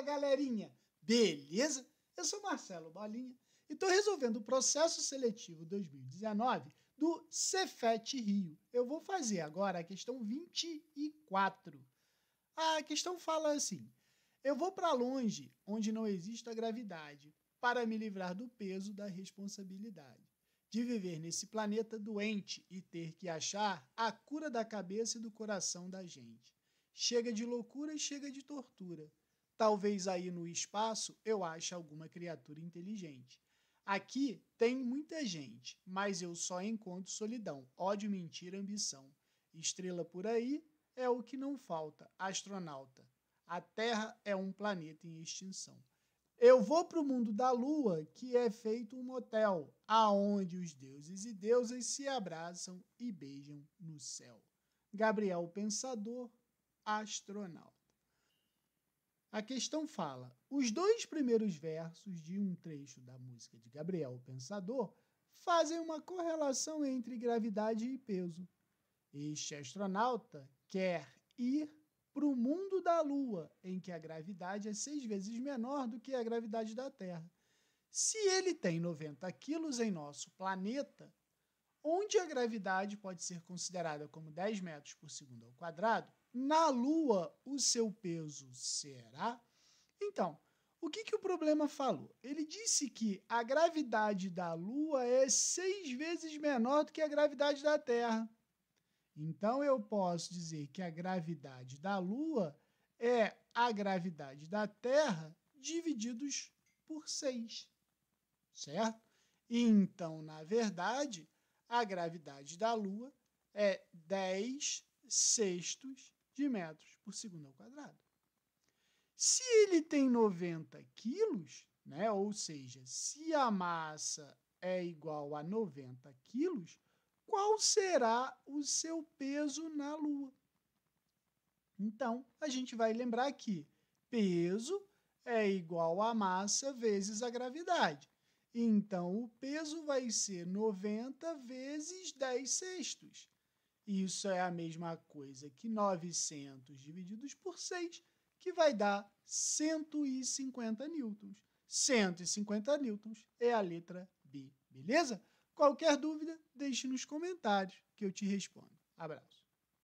Fala, galerinha! Beleza? Eu sou Marcelo Bolinha e estou resolvendo o processo seletivo 2019 do Cefet Rio. Eu vou fazer agora a questão 24. A questão fala assim: Eu vou para longe, onde não exista gravidade, para me livrar do peso da responsabilidade de viver nesse planeta doente e ter que achar a cura da cabeça e do coração da gente. Chega de loucura e chega de tortura. Talvez aí no espaço eu ache alguma criatura inteligente. Aqui tem muita gente, mas eu só encontro solidão, ódio, mentira, ambição. Estrela por aí é o que não falta, astronauta. A Terra é um planeta em extinção. Eu vou para o mundo da Lua, que é feito um motel, aonde os deuses e deusas se abraçam e beijam no céu. Gabriel Pensador, astronauta. A questão fala: os dois primeiros versos de um trecho da música de Gabriel Pensador fazem uma correlação entre gravidade e peso. Este astronauta quer ir para o mundo da Lua, em que a gravidade é seis vezes menor do que a gravidade da Terra. Se ele tem 90 quilos em nosso planeta, onde a gravidade pode ser considerada como 10 metros por segundo ao quadrado, na Lua o seu peso será. Então, o que, que o problema falou? Ele disse que a gravidade da Lua é seis vezes menor do que a gravidade da Terra. Então eu posso dizer que a gravidade da Lua é a gravidade da Terra divididos por 6. Certo? Então, na verdade, a gravidade da Lua é 10 sextos de metros por segundo ao quadrado. Se ele tem 90 quilos, né, ou seja, se a massa é igual a 90 quilos, qual será o seu peso na Lua? Então, a gente vai lembrar que peso é igual a massa vezes a gravidade. Então, o peso vai ser 90 vezes 10 sextos. Isso é a mesma coisa que 900 divididos por 6, que vai dar 150 newtons. 150 newtons é a letra B, beleza? Qualquer dúvida, deixe nos comentários que eu te respondo. Abraço.